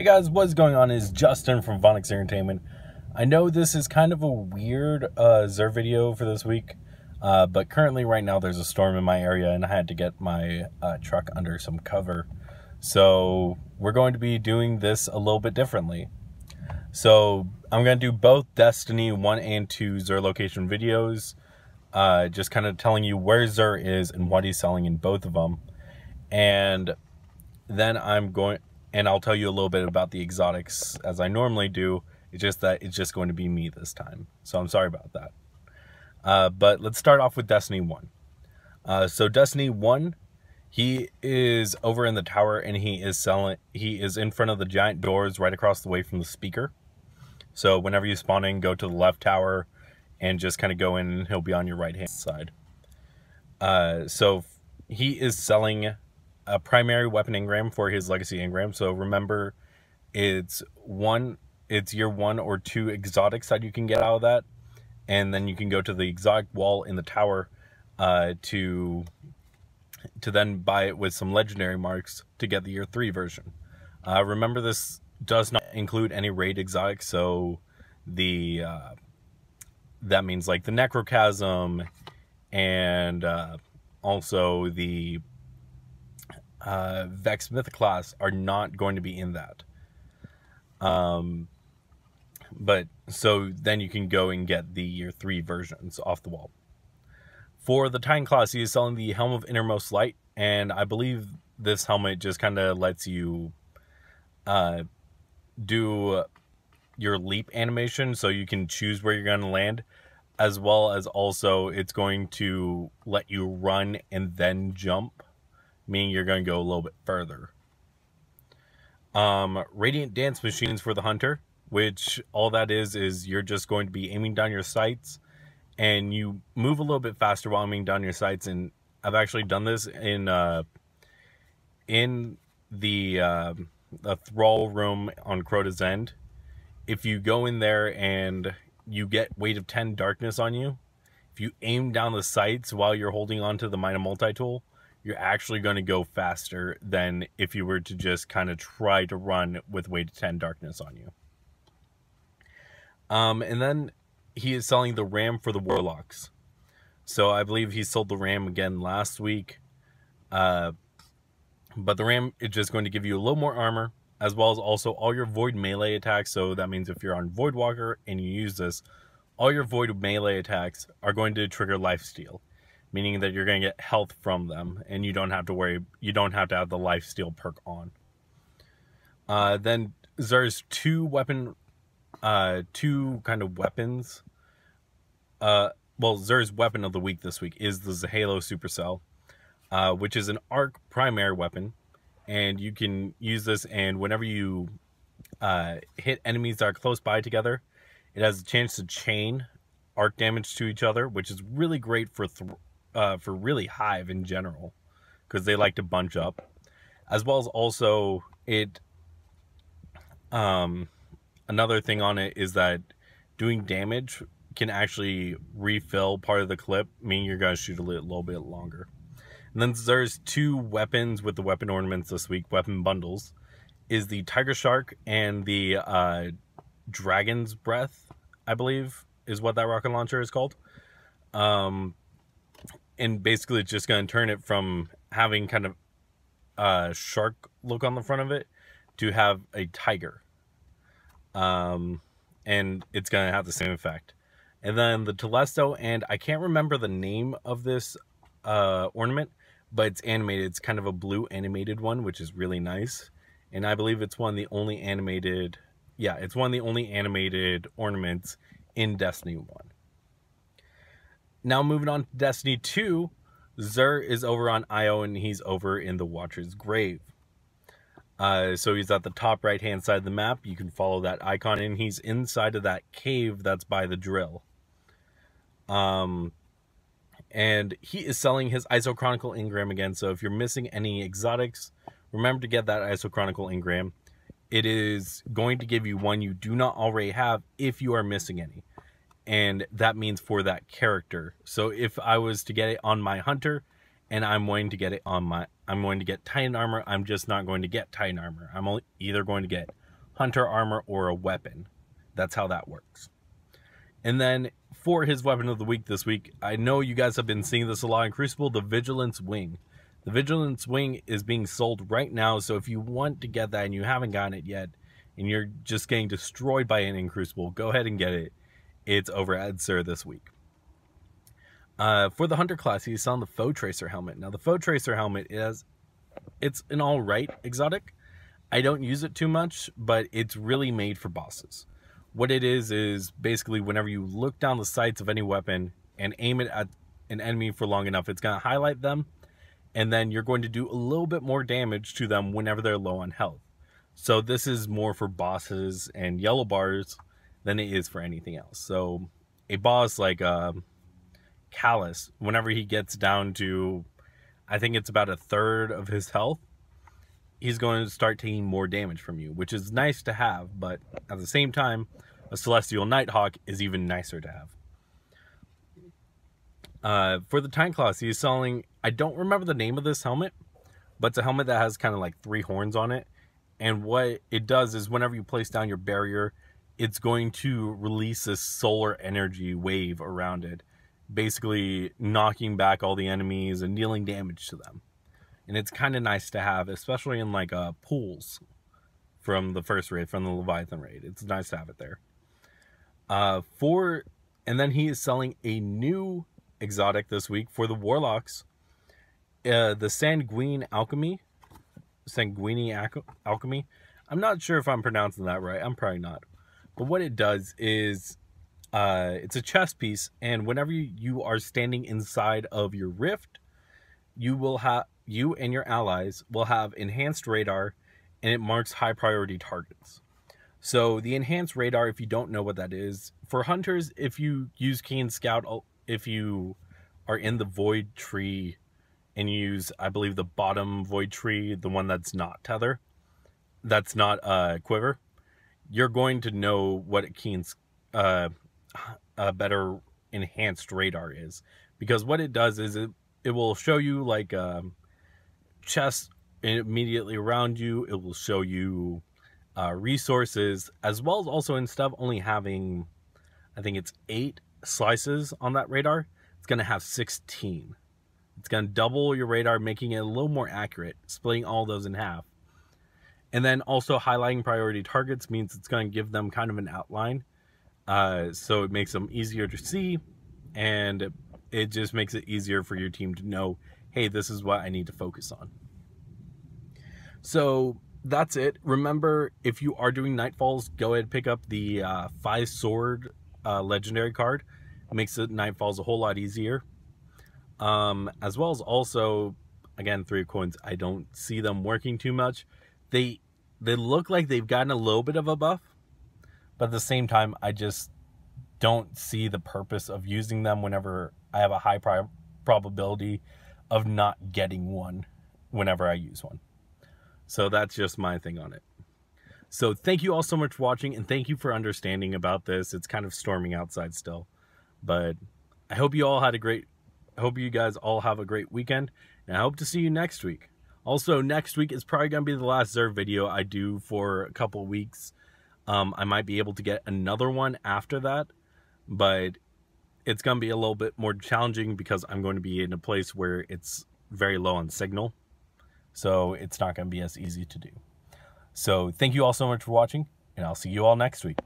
Hey guys, what's going on? Is Justin from Phonics Entertainment. I know this is kind of a weird uh, Zer video for this week, uh, but currently right now there's a storm in my area and I had to get my uh, truck under some cover. So we're going to be doing this a little bit differently. So I'm going to do both Destiny 1 and 2 Zer location videos, uh, just kind of telling you where Zer is and what he's selling in both of them. And then I'm going and I'll tell you a little bit about the exotics as I normally do. It's just that it's just going to be me this time. So I'm sorry about that. Uh, but let's start off with Destiny 1. Uh, so Destiny 1, he is over in the tower and he is selling, he is in front of the giant doors right across the way from the speaker. So whenever you spawn in, go to the left tower and just kind of go in and he'll be on your right hand side. Uh, so he is selling a primary weapon engram for his legacy engram. So remember, it's one, it's your one or two exotics that you can get out of that. And then you can go to the exotic wall in the tower uh, to to then buy it with some legendary marks to get the year 3 version. Uh, remember this does not include any raid exotics, so the uh, that means like the Necrochasm and uh, also the uh, Vex Myth class are not going to be in that. Um, but so then you can go and get the year three versions off the wall. For the Titan class, he is selling the Helm of Innermost Light, and I believe this helmet just kind of lets you uh, do your leap animation so you can choose where you're going to land as well as also it's going to let you run and then jump meaning you're going to go a little bit further. Um, radiant dance machines for the hunter, which all that is, is you're just going to be aiming down your sights and you move a little bit faster while aiming down your sights. And I've actually done this in, uh, in the, uh, the thrall room on Crota's End. If you go in there and you get weight of 10 darkness on you, if you aim down the sights while you're holding onto the minor multi-tool, you're actually going to go faster than if you were to just kind of try to run with weight 10 darkness on you. Um, and then he is selling the ram for the warlocks. So I believe he sold the ram again last week. Uh, but the ram is just going to give you a little more armor as well as also all your void melee attacks. So that means if you're on Voidwalker and you use this, all your void melee attacks are going to trigger lifesteal meaning that you're going to get health from them and you don't have to worry you don't have to have the life steal perk on uh, then there's two weapon uh, two kind of weapons uh, well Zer's weapon of the week this week is the Zahalo Supercell uh, which is an arc primary weapon and you can use this and whenever you uh, hit enemies that are close by together it has a chance to chain arc damage to each other which is really great for uh, for really Hive in general because they like to bunch up, as well as also it. Um, another thing on it is that doing damage can actually refill part of the clip, meaning you're gonna shoot a little bit longer. And then there's two weapons with the weapon ornaments this week, weapon bundles, is the Tiger Shark and the uh, Dragon's Breath, I believe, is what that rocket launcher is called. Um, and basically it's just going to turn it from having kind of a shark look on the front of it to have a tiger. Um, and it's going to have the same effect. And then the Telesto, and I can't remember the name of this uh, ornament, but it's animated. It's kind of a blue animated one, which is really nice. And I believe it's one of the only animated, yeah, it's one of the only animated ornaments in Destiny 1. Now moving on to Destiny 2, Zer is over on Io and he's over in the Watcher's Grave. Uh, so he's at the top right hand side of the map. You can follow that icon and he's inside of that cave that's by the drill. Um, and he is selling his Isochronicle Ingram again. So if you're missing any exotics, remember to get that Isochronicle Ingram. It is going to give you one you do not already have if you are missing any and that means for that character. So if I was to get it on my hunter, and I'm going to get it on my, I'm going to get Titan armor, I'm just not going to get Titan armor. I'm only either going to get hunter armor or a weapon. That's how that works. And then for his weapon of the week this week, I know you guys have been seeing this a lot in Crucible, the Vigilance Wing. The Vigilance Wing is being sold right now, so if you want to get that and you haven't gotten it yet, and you're just getting destroyed by an Crucible, go ahead and get it. It's over at Sir this week. Uh, for the Hunter class, he's on the Foe Tracer helmet. Now, the Foe Tracer helmet is, it's an all right exotic. I don't use it too much, but it's really made for bosses. What it is, is basically whenever you look down the sights of any weapon and aim it at an enemy for long enough, it's going to highlight them, and then you're going to do a little bit more damage to them whenever they're low on health. So this is more for bosses and yellow bars than it is for anything else. So a boss like uh, Callus, whenever he gets down to, I think it's about a third of his health, he's going to start taking more damage from you, which is nice to have, but at the same time, a Celestial Nighthawk is even nicer to have. Uh, for the Time Claws, he's selling, I don't remember the name of this helmet, but it's a helmet that has kind of like three horns on it. And what it does is whenever you place down your barrier, it's going to release a solar energy wave around it, basically knocking back all the enemies and dealing damage to them. And it's kind of nice to have, especially in like uh, pools from the first raid, from the Leviathan raid. It's nice to have it there. Uh, for and then he is selling a new exotic this week for the Warlocks, uh, the Sanguine Alchemy, Sanguini Alchemy. I'm not sure if I'm pronouncing that right. I'm probably not. But what it does is uh, it's a chess piece, and whenever you are standing inside of your rift, you will have you and your allies will have enhanced radar, and it marks high priority targets. So the enhanced radar, if you don't know what that is, for hunters, if you use Keen Scout, oh, if you are in the void tree and use, I believe, the bottom void tree, the one that's not tether, that's not a uh, quiver, you're going to know what a Keen's uh, a better enhanced radar is because what it does is it it will show you like um, chests immediately around you. It will show you uh, resources as well as also in stuff only having I think it's eight slices on that radar. It's going to have 16. It's going to double your radar, making it a little more accurate, splitting all those in half. And then also highlighting priority targets means it's going to give them kind of an outline. Uh, so it makes them easier to see and it just makes it easier for your team to know, hey, this is what I need to focus on. So that's it. Remember, if you are doing Nightfalls, go ahead and pick up the uh, Five Sword uh, legendary card. It makes the Nightfalls a whole lot easier. Um, as well as also, again, three coins. I don't see them working too much they they look like they've gotten a little bit of a buff, but at the same time, I just don't see the purpose of using them whenever I have a high pri- probability of not getting one whenever I use one. So that's just my thing on it. So thank you all so much for watching and thank you for understanding about this. It's kind of storming outside still, but I hope you all had a great I hope you guys all have a great weekend and I hope to see you next week. Also, next week is probably going to be the last Zerv video I do for a couple weeks. Um, I might be able to get another one after that, but it's going to be a little bit more challenging because I'm going to be in a place where it's very low on signal. So it's not going to be as easy to do. So thank you all so much for watching, and I'll see you all next week.